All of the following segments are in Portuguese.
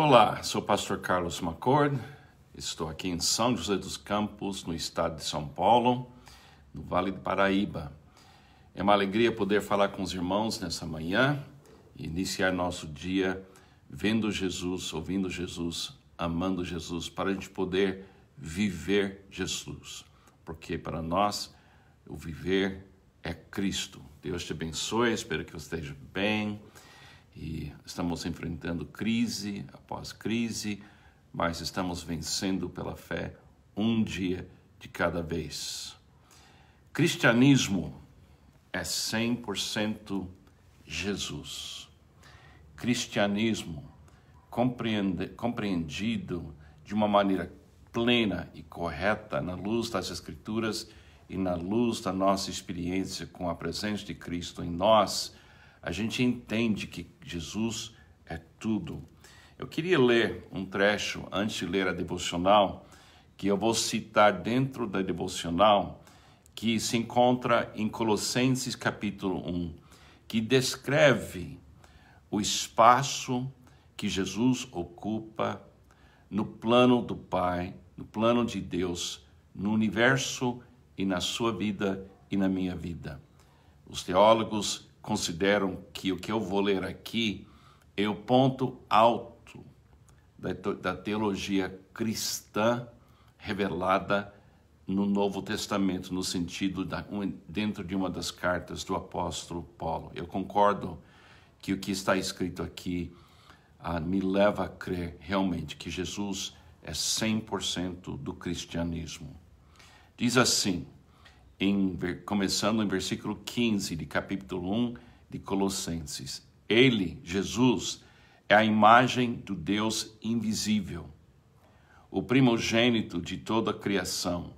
Olá, sou o pastor Carlos Macord, estou aqui em São José dos Campos, no estado de São Paulo, no Vale do Paraíba. É uma alegria poder falar com os irmãos nessa manhã e iniciar nosso dia vendo Jesus, ouvindo Jesus, amando Jesus, para a gente poder viver Jesus, porque para nós o viver é Cristo. Deus te abençoe, espero que você esteja bem e estamos enfrentando crise após crise, mas estamos vencendo pela fé um dia de cada vez. Cristianismo é 100% Jesus. Cristianismo compreendido de uma maneira plena e correta na luz das Escrituras e na luz da nossa experiência com a presença de Cristo em nós a gente entende que Jesus é tudo. Eu queria ler um trecho antes de ler a devocional, que eu vou citar dentro da devocional, que se encontra em Colossenses capítulo 1, que descreve o espaço que Jesus ocupa no plano do Pai, no plano de Deus, no universo e na sua vida e na minha vida. Os teólogos consideram que o que eu vou ler aqui é o ponto alto da teologia cristã revelada no Novo Testamento, no sentido da, dentro de uma das cartas do apóstolo Paulo. Eu concordo que o que está escrito aqui ah, me leva a crer realmente que Jesus é 100% do cristianismo. Diz assim, em, começando em versículo 15 de capítulo 1 de Colossenses. Ele, Jesus, é a imagem do Deus invisível, o primogênito de toda a criação,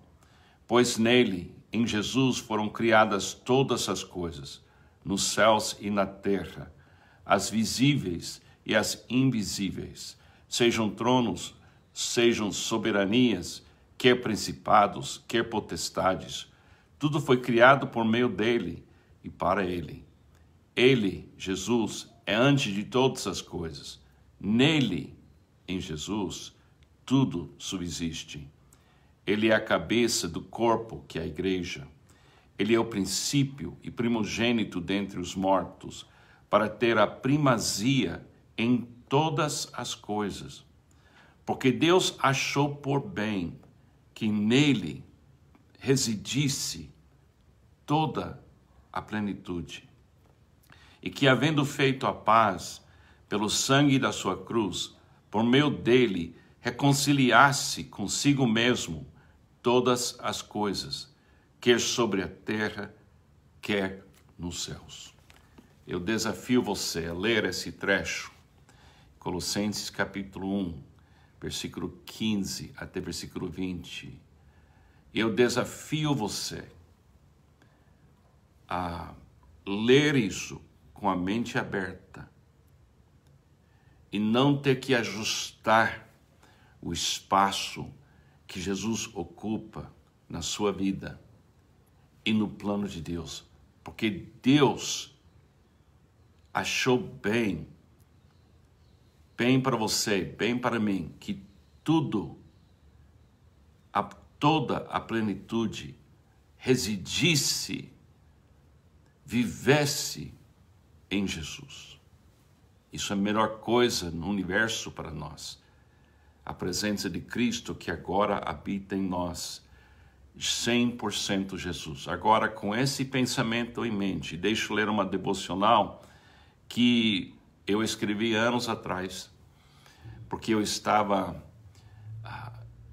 pois nele, em Jesus, foram criadas todas as coisas, nos céus e na terra, as visíveis e as invisíveis, sejam tronos, sejam soberanias, quer principados, quer potestades tudo foi criado por meio dele e para ele. Ele, Jesus, é antes de todas as coisas. Nele, em Jesus, tudo subsiste. Ele é a cabeça do corpo, que é a igreja. Ele é o princípio e primogênito dentre os mortos, para ter a primazia em todas as coisas. Porque Deus achou por bem que nele residisse toda a plenitude. E que, havendo feito a paz pelo sangue da sua cruz, por meio dele reconciliasse consigo mesmo todas as coisas, quer sobre a terra, quer nos céus. Eu desafio você a ler esse trecho, Colossenses capítulo 1, versículo 15 até versículo 20 eu desafio você a ler isso com a mente aberta e não ter que ajustar o espaço que Jesus ocupa na sua vida e no plano de Deus, porque Deus achou bem, bem para você, bem para mim, que tudo toda a plenitude residisse, vivesse em Jesus. Isso é a melhor coisa no universo para nós. A presença de Cristo que agora habita em nós, 100% Jesus. Agora, com esse pensamento em mente, deixo ler uma devocional que eu escrevi anos atrás, porque eu estava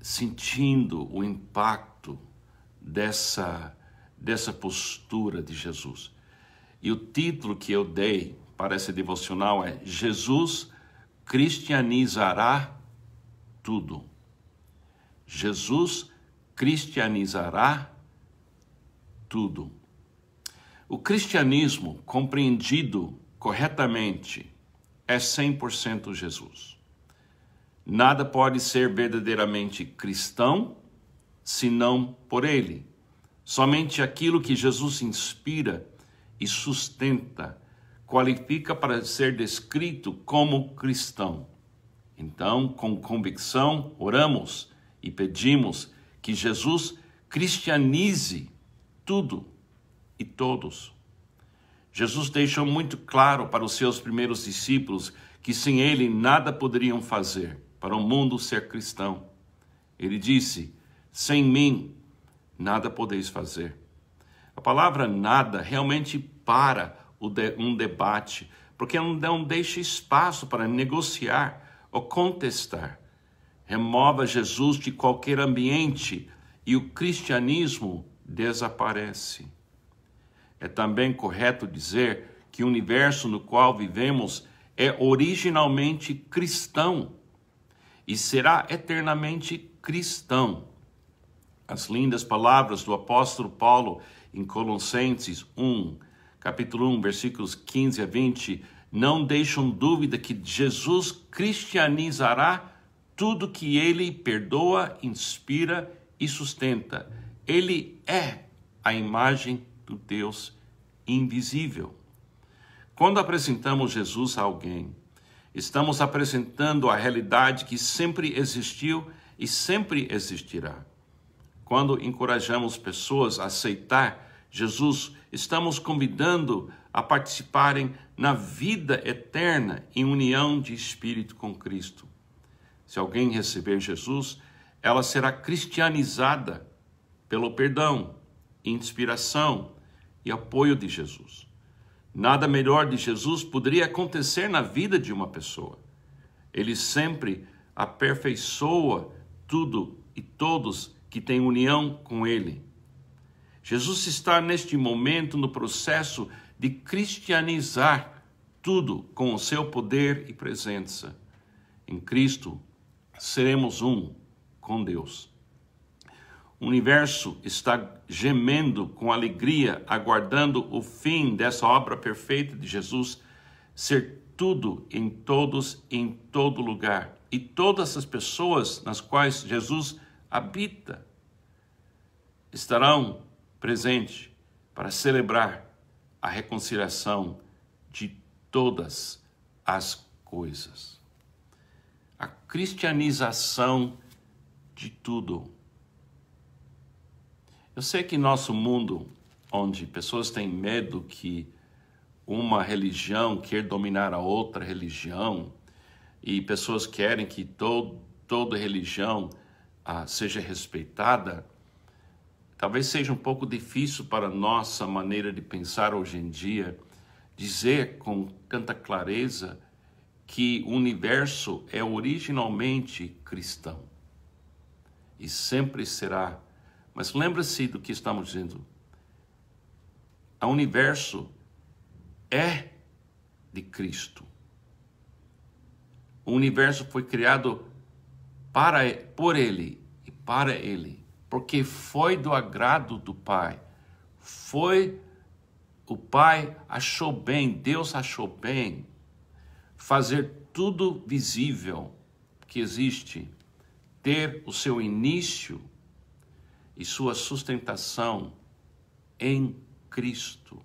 sentindo o impacto dessa, dessa postura de Jesus. E o título que eu dei para essa devocional é Jesus cristianizará tudo. Jesus cristianizará tudo. O cristianismo compreendido corretamente é 100% Jesus. Nada pode ser verdadeiramente cristão senão por ele. Somente aquilo que Jesus inspira e sustenta qualifica para ser descrito como cristão. Então, com convicção, oramos e pedimos que Jesus cristianize tudo e todos. Jesus deixou muito claro para os seus primeiros discípulos que sem ele nada poderiam fazer para o mundo ser cristão. Ele disse: Sem mim nada podeis fazer. A palavra nada realmente para um debate, porque não deixa espaço para negociar ou contestar. Remova Jesus de qualquer ambiente e o cristianismo desaparece. É também correto dizer que o universo no qual vivemos é originalmente cristão e será eternamente cristão. As lindas palavras do apóstolo Paulo em Colossenses 1, capítulo 1, versículos 15 a 20, não deixam dúvida que Jesus cristianizará tudo que ele perdoa, inspira e sustenta. Ele é a imagem do Deus invisível. Quando apresentamos Jesus a alguém, Estamos apresentando a realidade que sempre existiu e sempre existirá. Quando encorajamos pessoas a aceitar Jesus, estamos convidando a participarem na vida eterna em união de espírito com Cristo. Se alguém receber Jesus, ela será cristianizada pelo perdão, inspiração e apoio de Jesus. Nada melhor de Jesus poderia acontecer na vida de uma pessoa. Ele sempre aperfeiçoa tudo e todos que têm união com Ele. Jesus está neste momento no processo de cristianizar tudo com o seu poder e presença. Em Cristo seremos um com Deus. O universo está gemendo com alegria, aguardando o fim dessa obra perfeita de Jesus ser tudo em todos, em todo lugar. E todas as pessoas nas quais Jesus habita estarão presentes para celebrar a reconciliação de todas as coisas. A cristianização de tudo eu sei que nosso mundo, onde pessoas têm medo que uma religião quer dominar a outra religião, e pessoas querem que toda religião ah, seja respeitada, talvez seja um pouco difícil para nossa maneira de pensar hoje em dia dizer com tanta clareza que o universo é originalmente cristão e sempre será mas lembra-se do que estamos dizendo. O universo é de Cristo. O universo foi criado para por ele e para ele, porque foi do agrado do Pai. Foi o Pai achou bem, Deus achou bem fazer tudo visível que existe ter o seu início e sua sustentação em Cristo.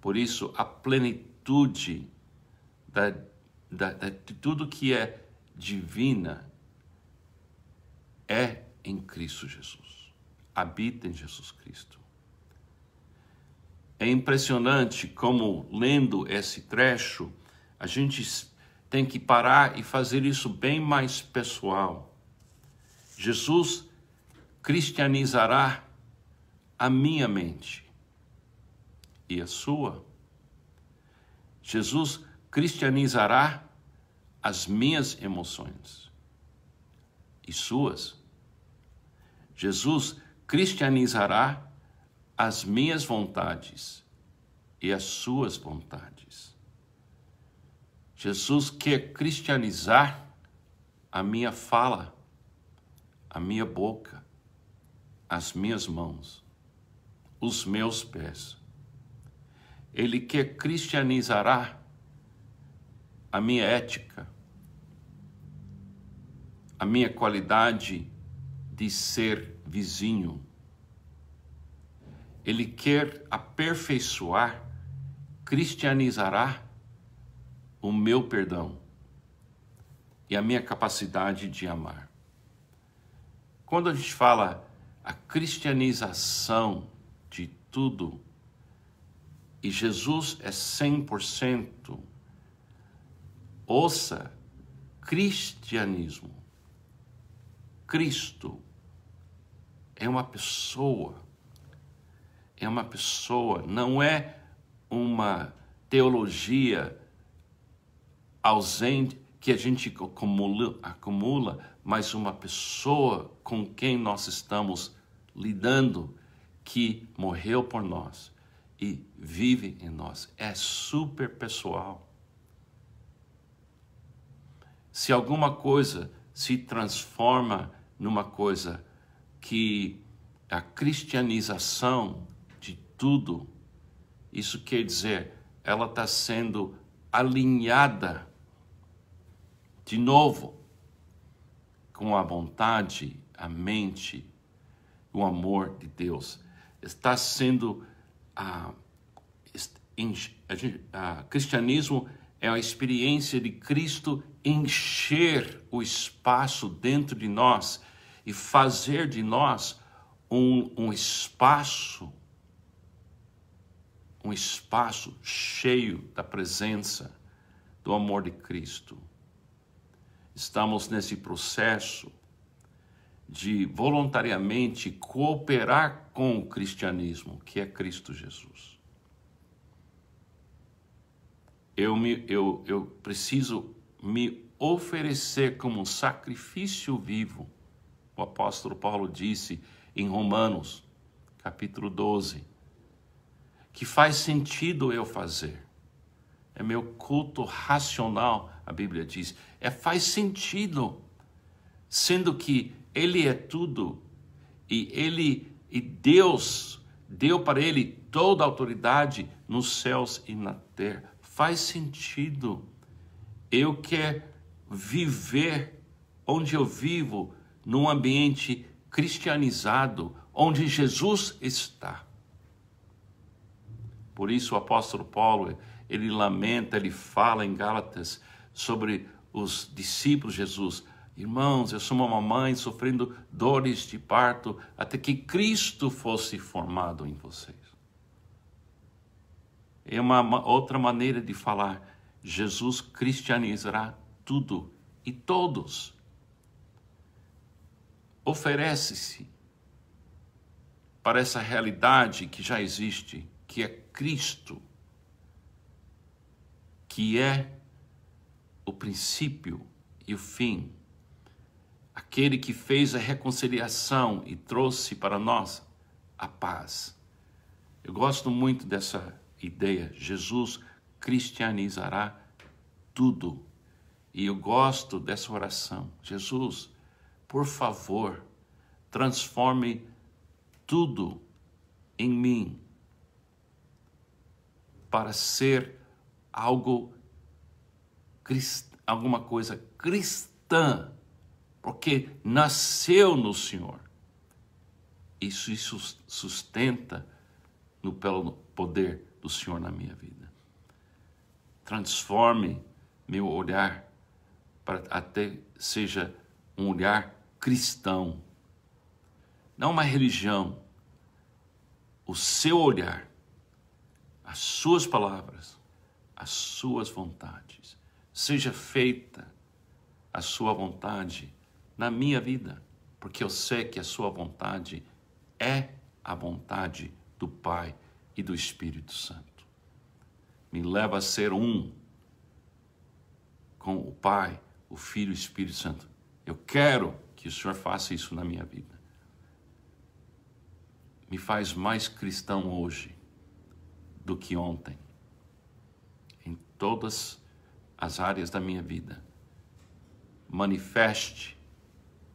Por isso, a plenitude da, da, da, de tudo que é divina é em Cristo Jesus, habita em Jesus Cristo. É impressionante como, lendo esse trecho, a gente tem que parar e fazer isso bem mais pessoal. Jesus cristianizará a minha mente e a sua. Jesus cristianizará as minhas emoções e suas. Jesus cristianizará as minhas vontades e as suas vontades. Jesus quer cristianizar a minha fala, a minha boca, as minhas mãos, os meus pés. Ele quer cristianizará a minha ética, a minha qualidade de ser vizinho. Ele quer aperfeiçoar, cristianizará o meu perdão e a minha capacidade de amar. Quando a gente fala a cristianização de tudo e Jesus é 100%, ouça cristianismo. Cristo é uma pessoa, é uma pessoa, não é uma teologia ausente, que a gente acumula, acumula, mas uma pessoa com quem nós estamos lidando que morreu por nós e vive em nós. É super pessoal. Se alguma coisa se transforma numa coisa que a cristianização de tudo, isso quer dizer, ela está sendo alinhada de novo, com a vontade, a mente, o amor de Deus. Está sendo ah, a, a, a ah, cristianismo é a experiência de Cristo encher o espaço dentro de nós e fazer de nós um, um espaço, um espaço cheio da presença do amor de Cristo estamos nesse processo de voluntariamente cooperar com o cristianismo, que é Cristo Jesus. Eu, me, eu, eu preciso me oferecer como sacrifício vivo. O apóstolo Paulo disse em Romanos, capítulo 12, que faz sentido eu fazer. É meu culto racional a Bíblia diz, é, faz sentido, sendo que Ele é tudo e Ele e Deus deu para Ele toda a autoridade nos céus e na terra. Faz sentido. Eu quero viver onde eu vivo, num ambiente cristianizado, onde Jesus está. Por isso o apóstolo Paulo, ele lamenta, ele fala em Gálatas sobre os discípulos de Jesus. Irmãos, eu sou uma mamãe sofrendo dores de parto até que Cristo fosse formado em vocês. É uma outra maneira de falar. Jesus cristianizará tudo e todos. Oferece-se para essa realidade que já existe, que é Cristo, que é o princípio e o fim, aquele que fez a reconciliação e trouxe para nós a paz. Eu gosto muito dessa ideia. Jesus cristianizará tudo. E eu gosto dessa oração. Jesus, por favor, transforme tudo em mim para ser algo crist... alguma coisa cristã, porque nasceu no Senhor. Isso sustenta no pelo poder do Senhor na minha vida. Transforme meu olhar para até seja um olhar cristão, não uma religião. O seu olhar, as suas palavras, as suas vontades Seja feita a sua vontade na minha vida, porque eu sei que a sua vontade é a vontade do Pai e do Espírito Santo. Me leva a ser um com o Pai, o Filho e o Espírito Santo. Eu quero que o Senhor faça isso na minha vida. Me faz mais cristão hoje do que ontem, em todas as as áreas da minha vida. Manifeste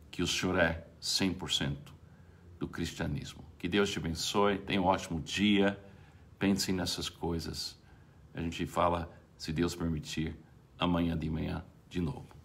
que o Senhor é 100% do cristianismo. Que Deus te abençoe, tenha um ótimo dia, pense nessas coisas. A gente fala, se Deus permitir, amanhã de manhã de novo.